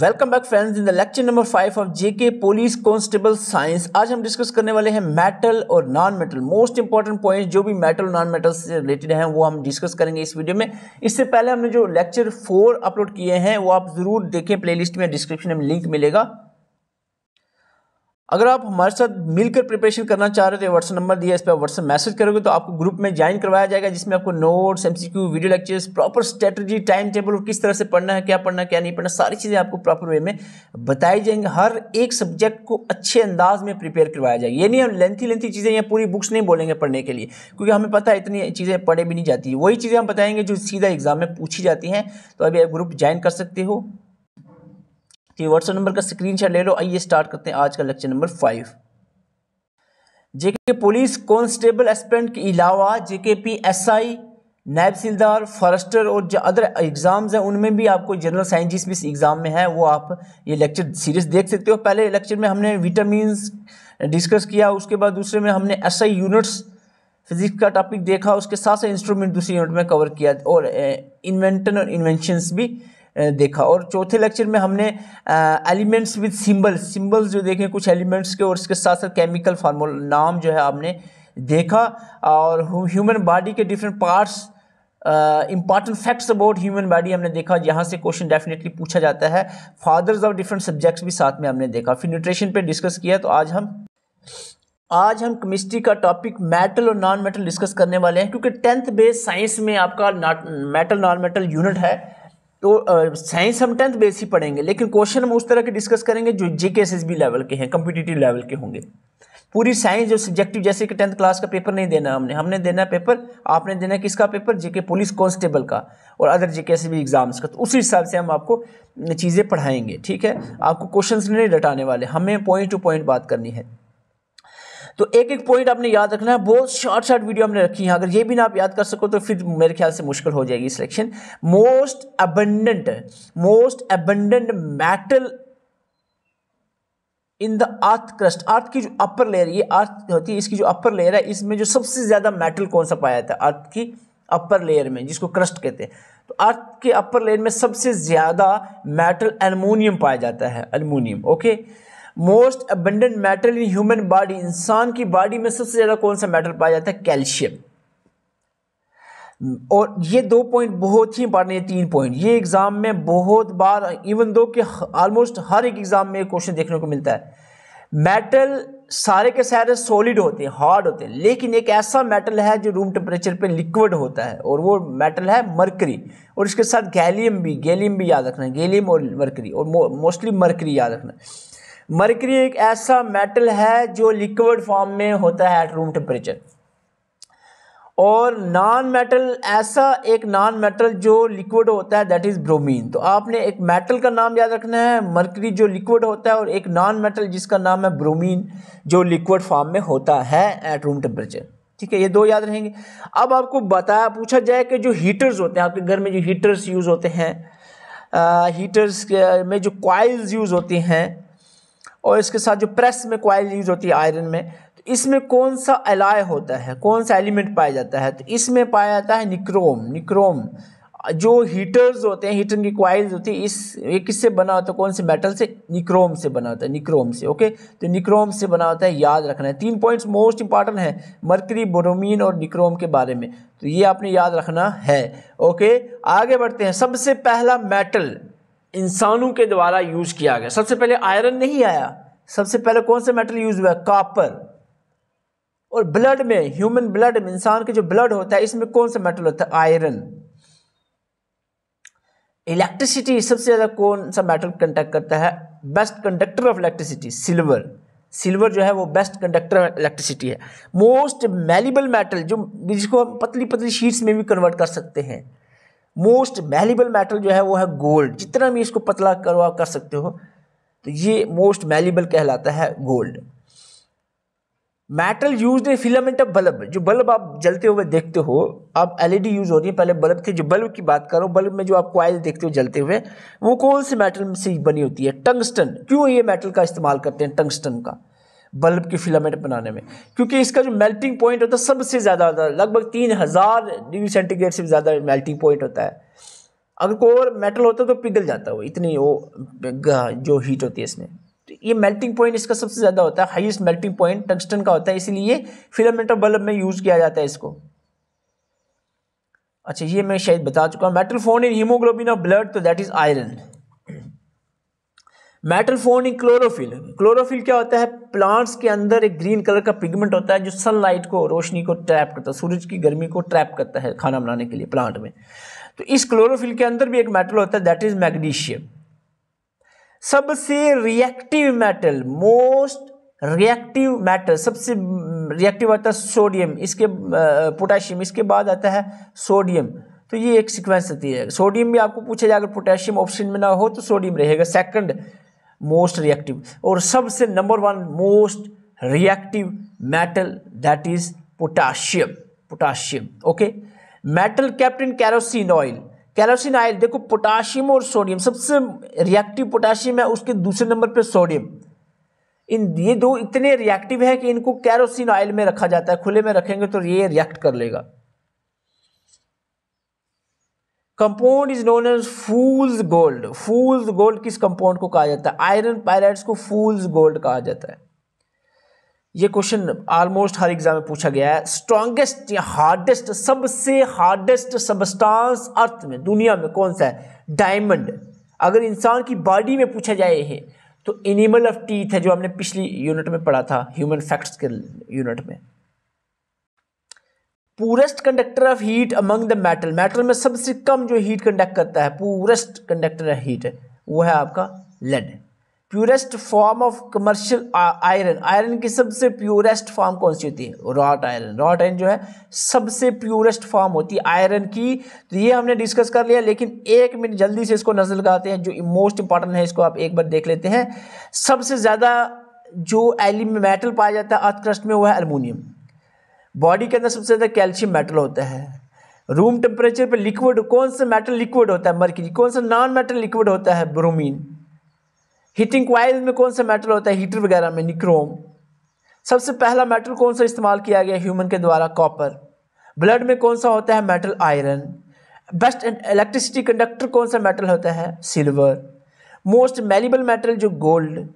welcome back friends in the lecture number five of JK police constable science आज हम discuss करने वाले हैं मेटल और non metal most important point जो भी मेटल नॉन मेटल से रिलेटेड हैं वो हम डिस्कस करेंगे इस वीडियो में इससे पहले हमने जो लेक्चर फोर अपलोड किए हैं वो आप जरूर देखें प्ले में डिस्क्रिप्शन में लिंक मिलेगा अगर आप हमारे साथ मिलकर प्रिपरेशन करना चाह रहे थे तो व्हाट्सअप नंबर दिया इस पर व्हाट्सअप मैसेज करोगे तो आपको ग्रुप में ज्वाइन करवाया जाएगा जिसमें आपको नोट्स एम video lectures proper strategy time table और किस तरह से पढ़ना है क्या पढ़ना है क्या नहीं पढ़ना सारी चीज़ें आपको प्रॉपर वे में बताई जाएंगे हर एक सब्जेक्ट को अच्छे अंदाज में प्रिपेयर करवाया जाएगा ये नहीं हम लेंथी लेंथी चीज़ें या पूरी बुक्स नहीं बोलेंगे पढ़ने के लिए क्योंकि हमें पता है इतनी चीज़ें पढ़े भी नहीं जाती वही चीज़ें हम बताएंगे जो सीधा एग्जाम में पूछी जाती हैं तो अभी आप ग्रुप ज्वाइन कर सकते हो तो व्हाट्सएप नंबर का स्क्रीन ले लो आइए स्टार्ट करते हैं आज का lecture number five JK police constable aspirant के अलावा जेके पी एस आई नायब सिलदार फॉरेस्टर और जो अदर एग्ज़ाम्स हैं उनमें भी आपको जनरल साइंस जिस भी एग्ज़ाम में है वो आप ये लेक्चर सीरीज देख सकते हो पहले लेक्चर में हमने विटामिन डिस्कस किया उसके बाद दूसरे में हमने एस आई यूनिट्स फिजिक्स का टॉपिक देखा उसके साथ साथ इंस्ट्रूमेंट दूसरे यूनिट में कवर किया और इन्वेंटन और इन्वेंशंस भी देखा और चौथे लेक्चर में हमने एलिमेंट्स विद सिंबल्स सिंबल्स जो देखे कुछ एलिमेंट्स के और इसके साथ साथ केमिकल फार्मूला नाम जो है आपने देखा और ह्यूमन बॉडी के different parts important facts about human body हमने देखा यहाँ से क्वेश्चन डेफिनेटली पूछा जाता है फादर्स ऑफ डिफरेंट सब्जेक्ट्स भी साथ में हमने देखा फिर न्यूट्रिशन पर डिस्कस किया तो आज हम आज हम केमिस्ट्री का टॉपिक मेटल और नॉन मेटल डिस्कस करने वाले हैं क्योंकि टेंथ बेस साइंस में आपका मेटल नॉन मेटल यूनिट है तो साइंस हम टेंथ बेस ही पढ़ेंगे लेकिन क्वेश्चन हम उस तरह के डिस्कस करेंगे जो जे के एस लेवल के हैं कम्पिटिटिव लेवल के होंगे पूरी साइंस जो सब्जेक्टिव जैसे कि टेंथ क्लास का पेपर नहीं देना हमने हमने देना पेपर आपने देना किसका पेपर जीके पुलिस कांस्टेबल का और अदर जेके से भी एग्जाम्स का तो उसी हिसाब से हम आपको चीज़ें पढ़ाएंगे ठीक है आपको क्वेश्चंस नहीं डटाने वाले हमें पॉइंट टू पॉइंट बात करनी है तो एक एक पॉइंट आपने याद रखना है बहुत शॉर्ट शॉर्ट वीडियो हमने रखी है अगर ये भी ना आप याद कर सको तो फिर मेरे ख्याल से मुश्किल हो जाएगी selection most abundant most abundant metal in the earth crust earth की जो अपर लेयर ये अर्थ होती है इसकी जो अपर लेयर है इसमें जो सबसे ज़्यादा मेटल कौन सा पाया जाता है अर्थ की अपर लेयर में जिसको क्रस्ट कहते हैं तो अर्थ के अपर लेयर में सबसे ज़्यादा मेटल एलमोनियम पाया जाता है aluminium okay most abundant metal in human body इंसान की बॉडी में सबसे ज़्यादा कौन सा मेटल पाया जाता है कैल्शियम और ये दो पॉइंट बहुत ही इंपॉर्टेंट है तीन पॉइंट ये एग्ज़ाम में बहुत बार इवन दो कि ऑलमोस्ट हर एक एग्ज़ाम में क्वेश्चन देखने को मिलता है मेटल सारे के सारे सॉलिड होते हैं हार्ड होते हैं लेकिन एक ऐसा मेटल है जो रूम टेम्परेचर पे लिक्विड होता है और वो मेटल है मरकरी और इसके साथ गैलियम भी गैलियम भी याद रखना गैलियम और मरकरी और मोस्टली मरकरी याद रखना मरकरी एक ऐसा मेटल है जो लिक्विड फॉर्म में होता है एट रूम टेम्परेचर और नॉन मेटल ऐसा एक नॉन मेटल जो लिक्विड होता है दैट इज़ ब्रोमीन तो आपने एक मेटल का नाम याद रखना है मरकरी जो लिक्विड होता है और एक नॉन मेटल जिसका नाम है ब्रोमीन जो लिक्विड फॉर्म में होता है एट रूम टेम्परेचर ठीक है ये दो याद रहेंगे अब आपको बताया पूछा जाए कि जो हीटर्स होते हैं आपके घर में जो हीटर्स यूज़ होते हैं हीटर्स में जो क्वाइल्स यूज़ होती हैं और इसके साथ जो प्रेस में क्वाइल यूज होती है आयरन में तो इसमें कौन सा एलाय होता है कौन सा एलिमेंट पाया जाता है तो इसमें पाया जाता है निक्रोम निक्रोम जो हीटर्स होते हैं हीटर की क्वाइल्स होती है इस ये किससे बना होता है कौन से मेटल से निक्रोम से बना होता है निक्रोम से ओके तो निक्रोम से बना होता है याद रखना है तीन पॉइंट्स मोस्ट इंपॉर्टेंट है मरकरी बोरोमीन और निक्रोम के बारे में तो ये आपने याद रखना है ओके आगे बढ़ते हैं सबसे पहला मेटल इंसानों के द्वारा यूज़ किया गया सबसे पहले आयरन नहीं आया सबसे पहले कौन सा मेटल यूज़ हुआ कॉपर और ब्लड में ह्यूमन ब्लड में इंसान के जो ब्लड होता है इसमें कौन सा मेटल होता है आयरन इलेक्ट्रिसिटी सबसे ज़्यादा कौन सा मेटल कंडक्ट करता है best conductor of electricity silver silver जो है वो बेस्ट कंडक्टर ऑफ इलेक्ट्रिसिटी है मोस्ट मेलेबल मेटल जो जिसको हम पतली पतली शीट्स में भी कन्वर्ट कर सकते हैं मोस्ट वैल्यूबल मेटल जो है वो है गोल्ड जितना भी इसको पतला करवा कर सकते हो तो ये मोस्ट वैल्यूबल कहलाता है gold metal use in filament of bulb जो बल्ब आप जलते हुए देखते हो अब एलईडी यूज हो रही है पहले बल्ब थे जो बल्ब की बात करो बल्ब में जो आप क्वाइल देखते हो जलते हुए वो कौन से मेटल से बनी होती है टंगस्टन क्यों ये मेटल का इस्तेमाल करते हैं टंगस्टन का बल्ब की फिलामेंट बनाने में क्योंकि इसका जो मेल्टिंग पॉइंट होता है सबसे ज़्यादा होता है लगभग तीन हज़ार डिग्री सेंटीग्रेड से ज़्यादा मेल्टिंग पॉइंट होता है अगर कोई और मेटल होता तो पिघल जाता है वो इतनी वो जो हीट होती है इसमें तो ये मेल्टिंग पॉइंट इसका सबसे ज़्यादा होता है हाइस्ट मेल्टिंग पॉइंट टंगस्टन का होता है इसीलिए फिलामेंट बल्ब में यूज़ किया जाता है इसको अच्छा ये मैं शायद बता चुका हूँ metal found in haemoglobin of blood तो that is iron metal found in chlorophyll chlorophyll क्या होता है प्लांट्स के अंदर एक ग्रीन कलर का पिगमेंट होता है जो सनलाइट को रोशनी को ट्रैप करता है सूरज की गर्मी को ट्रैप करता है खाना बनाने के लिए प्लांट में तो इस क्लोरोफिल के अंदर भी एक मेटल होता है दैट इज मैग्नीशियम सबसे reactive metal most reactive metal सबसे रिएक्टिव आता है सोडियम इसके पोटेशियम इसके बाद आता है सोडियम तो ये एक सीक्वेंस होती है सोडियम भी आपको पूछा जाए अगर पोटेशियम ऑप्शन में ना हो तो सोडियम रहेगा सेकंड मोस्ट रिएक्टिव और सबसे number one most reactive metal that is potassium potassium okay metal kept in kerosene oil kerosene oil देखो पोटाशियम और सोडियम सबसे रिएक्टिव पोटाशियम है उसके दूसरे नंबर पर सोडियम इन ये दो इतने रिएक्टिव है कि इनको कैरोसिन ऑयल में रखा जाता है खुले में रखेंगे तो ये रिएक्ट कर लेगा compound is known as fool's gold fool's gold किस कंपाउंड को कहा जाता है आयरन पायलट को फूल्स गोल्ड कहा जाता है ये क्वेश्चन ऑलमोस्ट हर एग्जाम में पूछा गया है स्ट्रांगेस्ट या हार्डेस्ट सबसे हार्डेस्ट सबस्टांस अर्थ में दुनिया में कौन सा है डायमंड अगर इंसान की बॉडी में पूछा जाए ये तो एनिमल ऑफ टीथ है जो हमने पिछली यूनिट में पढ़ा था ह्यूमन फैक्ट्स के यूनिट में poorest conductor of heat among the metal metal में सबसे कम जो हीट कंडक्ट करता है पूरेस्ट कंडक्टर ऑफ हीट वो है आपका lead purest form of commercial iron iron की सबसे प्योरेस्ट फॉर्म कौन सी होती है रॉट आयरन रॉट आयरन जो है सबसे प्योरेस्ट फॉर्म होती है आयरन की तो ये हमने डिस्कस कर लिया लेकिन एक मिनट जल्दी से इसको नजर लगाते हैं जो मोस्ट इंपॉर्टेंट है इसको आप एक बार देख लेते हैं सबसे ज़्यादा जो मेटल पाया जाता है अर्थ क्रस्ट में वो है एलमिनियम बॉडी के अंदर सबसे ज़्यादा कैल्शियम मेटल होता है रूम टेम्परेचर पे लिक्विड कौन सा मेटल लिक्विड होता है मर्करी कौन सा नॉन मेटल लिक्विड होता है ब्रोमीन हीटिंग क्वाइल में कौन सा मेटल होता है हीटर वगैरह में निक्रोम सबसे पहला मेटल कौन सा इस्तेमाल किया गया ह्यूमन के द्वारा कॉपर ब्लड में कौन सा होता है metal iron best electricity conductor कौन सा मेटल होता है सिल्वर मोस्ट मेलिबल मेटल जो गोल्ड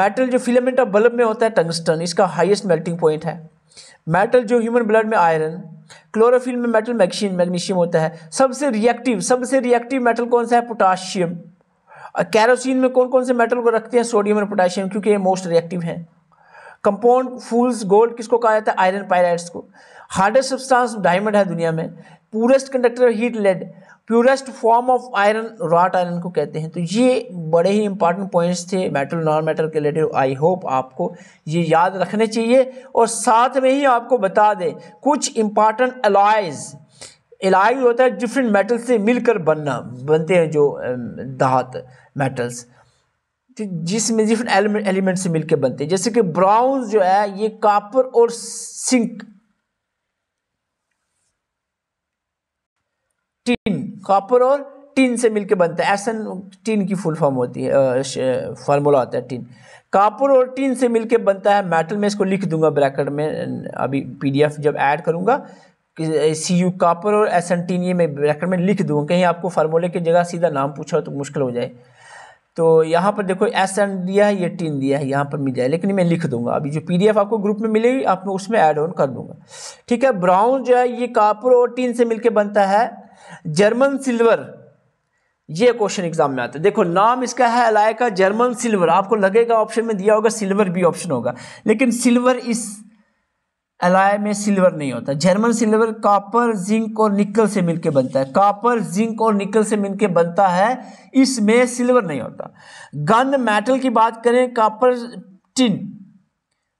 मेटल जो फिलामेंट ऑफ बल्ब में होता है टंगस्टन इसका हाईएस्ट मेल्टिंग पॉइंट है मेटल जो ह्यूमन ब्लड में आयरन क्लोरोफिल में मेटल मैग्नीशियम मैग्नीशियम होता है सबसे रिएक्टिव सबसे रिएक्टिव मेटल कौन सा है पोटाशियम कैरोसिन में कौन कौन से मेटल को रखते हैं सोडियम और पोटाशियम क्योंकि ये मोस्ट रिएक्टिव हैं कंपाउंड फूल्स गोल्ड किसको कहा जाता है आयरन पायराइड्स को हार्डेस्ट सब्सटेंस डायमंड है दुनिया में poorest conductor heat lead purest form of iron wrought iron को कहते हैं तो ये बड़े ही इंपॉर्टेंट पॉइंट्स थे मेटल नॉन मेटल के रिलेटेड आई होप आपको ये याद रखने चाहिए और साथ में ही आपको बता दें कुछ इंपॉर्टेंट अलॉयज़ एलाइज होता है डिफरेंट मेटल से मिलकर बनना बनते हैं जो दहात मेटल्स तो जिसमें डिफरेंट एलिमेंट से मिलकर बनते हैं जैसे कि ब्राउन जो है ये कापर और सिंक टीन कॉपर और टीन से मिलकर बनता है एसन टीन की फुल फॉर्म होती है फार्मूला होता है टीन कॉपर और टीन से मिलकर बनता है मेटल में इसको लिख दूंगा ब्रैकेट में अभी पीडीएफ जब ऐड करूंगा सी यू कापर और एस एन टीन ये मैं ब्रैकेट में लिख दूंगा कहीं आपको फार्मूले की जगह सीधा नाम पूछा तो मुश्किल हो जाए तो यहाँ पर देखो एस एन दिया है ये टीन दिया है यहाँ पर मिल जाए लेकिन मैं लिख दूंगा अभी जो एफ आपको ग्रुप में मिलेगी आप मैं उसमें ऐड ऑन कर दूंगा ठीक है ब्राउन जो है ये कापर और टीन से मिलकर बनता है जर्मन सिल्वर ये क्वेश्चन एग्जाम में आता है देखो नाम इसका है अलाय का जर्मन सिल्वर आपको लगेगा ऑप्शन में दिया होगा सिल्वर भी ऑप्शन होगा लेकिन सिल्वर इस अलाय में सिल्वर नहीं होता जर्मन सिल्वर कॉपर जिंक और निकल से मिलके बनता है कॉपर जिंक और निकल से मिलके बनता है इसमें सिल्वर नहीं होता गन मेटल की बात करें कॉपर टिन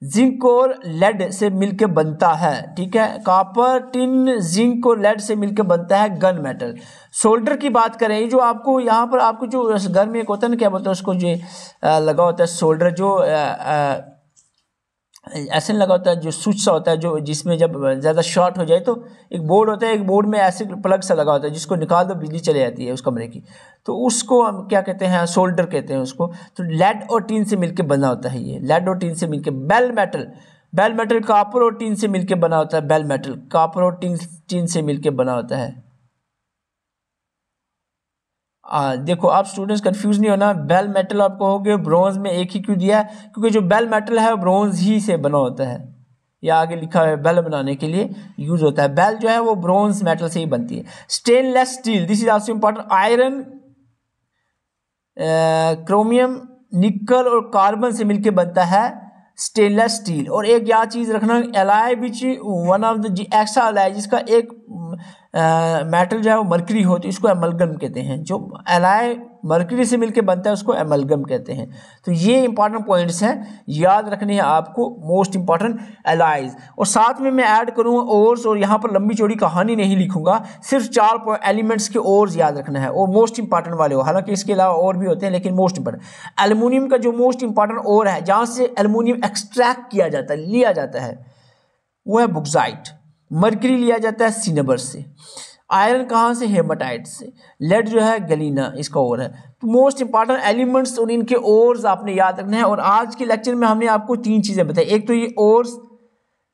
जिंक और लेड से मिलकर बनता है ठीक है कॉपर टिन जिंक और लेड से मिलकर बनता है गन मेटल शोल्डर की बात करें जो आपको यहाँ पर आपको जो घर में एक होता है ना क्या बोलते हैं उसको जो लगा होता है शोल्डर जो आ, आ, ऐसे लगा होता है जो स्विच सा होता है जो जिसमें जब ज़्यादा शॉर्ट हो जाए तो एक बोर्ड होता है एक बोर्ड में ऐसे प्लग सा लगा होता है जिसको निकाल दो बिजली चले जाती है उस कमरे की तो उसको हम क्या कहते हैं शोल्डर कहते हैं उसको तो लेड और टीन से मिलकर बना होता है ये लेड और टीन से मिलकर bell metal bell metal copper और टीन से मिलकर बना होता है बेल मेटल कापर और टीन टीन से मिलकर बना होता है आ, देखो आप स्टूडेंट्स कंफ्यूज नहीं होना बेल मेटल आप कहोगे ब्रॉन्ज में एक ही क्यों दिया है क्योंकि जो बेल मेटल है वो ब्रॉन्ज ही से बना होता है या आगे लिखा है बेल बनाने के लिए यूज होता है बेल जो है वो ब्रॉन्ज मेटल से ही बनती है stainless steel this is also important iron chromium nickel और कार्बन से मिलकर बनता है स्टेनलेस स्टील और एक याद चीज़ रखना alloy which one of the एक्सा एलाय जिसका एक मेटल जो है वो मरकरी होती है इसको एमलगम कहते हैं जो एलाय मरकरी से मिलके बनता है उसको एमलगम कहते हैं तो ये इंपॉर्टेंट पॉइंट्स हैं याद रखने हैं आपको मोस्ट इंपॉर्टेंट एलाइज और साथ में मैं ऐड करूँगा ओर्स और यहाँ पर लंबी चौड़ी कहानी नहीं लिखूंगा सिर्फ चार एलिमेंट्स के ओर्स याद रखना है और मोस्ट इंपॉर्टेंट वाले हो हालांकि इसके अलावा और भी होते हैं लेकिन मोस्ट इंपॉर्टेंट एलमिनियम का जो मोस्ट इंपॉर्टेंट और है जहाँ से एलमोनियम एक्सट्रैक्ट किया जाता है लिया जाता है वो है बुक्साइट मर्करी लिया जाता है सीनबर से आयरन कहाँ से हेमाटाइट से लेड जो है गलीना इसका और है तो मोस्ट इंपॉर्टेंट एलिमेंट्स और इनके ओर्स आपने याद रखना है और आज के लेक्चर में हमने आपको तीन चीज़ें बताई एक तो ये ओर्स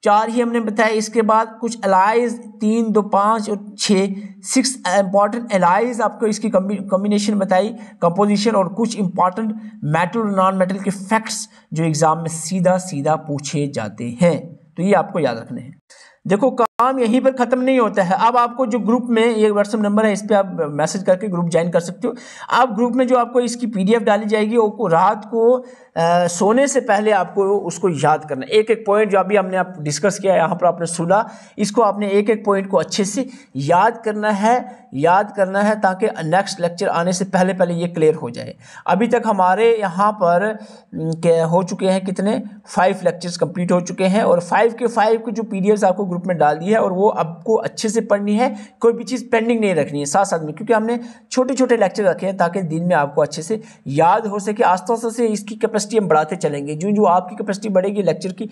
चार ही हमने बताया इसके बाद कुछ अलाइज तीन दो पाँच और छः सिक्स इंपॉर्टेंट एलाइज आपको इसकी कम्बिनेशन बताई कंपोजिशन और कुछ इंपॉर्टेंट मेटल और नॉन मेटल के फैक्ट्स जो एग्ज़ाम में सीधा सीधा पूछे जाते हैं तो ये आपको याद रखने हैं देखो काम यहीं पर ख़त्म नहीं होता है अब आपको जो ग्रुप में ये व्हाट्सअप नंबर है इस पर आप मैसेज करके ग्रुप ज्वाइन कर सकते हो आप ग्रुप में जो आपको इसकी पीडीएफ डाली जाएगी वो रात को आ, सोने से पहले आपको उसको याद करना एक एक पॉइंट जो अभी हमने आप डिस्कस किया यहाँ पर आपने सुना इसको आपने एक एक पॉइंट को अच्छे से याद करना है याद करना है ताकि नेक्स्ट लेक्चर आने से पहले पहले ये क्लियर हो जाए अभी तक हमारे यहाँ पर हो चुके हैं कितने फाइव लेक्चर्स कंप्लीट हो चुके हैं और फाइव के फाइव के जो पी आपको ग्रुप में डाल दी है और वो आपको अच्छे से पढ़नी है कोई भी चीज़ पेंडिंग नहीं रखनी है साथ साथ में क्योंकि हमने छोटे छोटे लेक्चर रखे हैं ताकि दिन में आपको अच्छे से याद हो सके आस्था से इसकी कैपेसिटी कैपेसिटी हम बढ़ाते चलेंगे जो जो आपकी कैपेसिटी बढ़ेगी लेक्चर की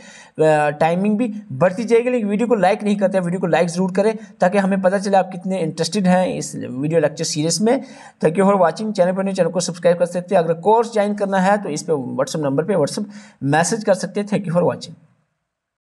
टाइमिंग भी बढ़ती जाएगी लेकिन वीडियो को लाइक नहीं करते वीडियो को लाइक ज़रूर करें ताकि हमें पता चले आप कितने इंटरेस्टेड हैं इस वीडियो लेक्चर सीरीज़ में thank you for watching channel पर नहीं चैनल को सब्सक्राइब कर सकते हैं अगर कोर्स ज्वाइन करना है तो इस पर व्हाट्सअप नंबर पर व्हाट्सअप मैसेज कर सकते हैं थैंक यू फॉर वॉचिंग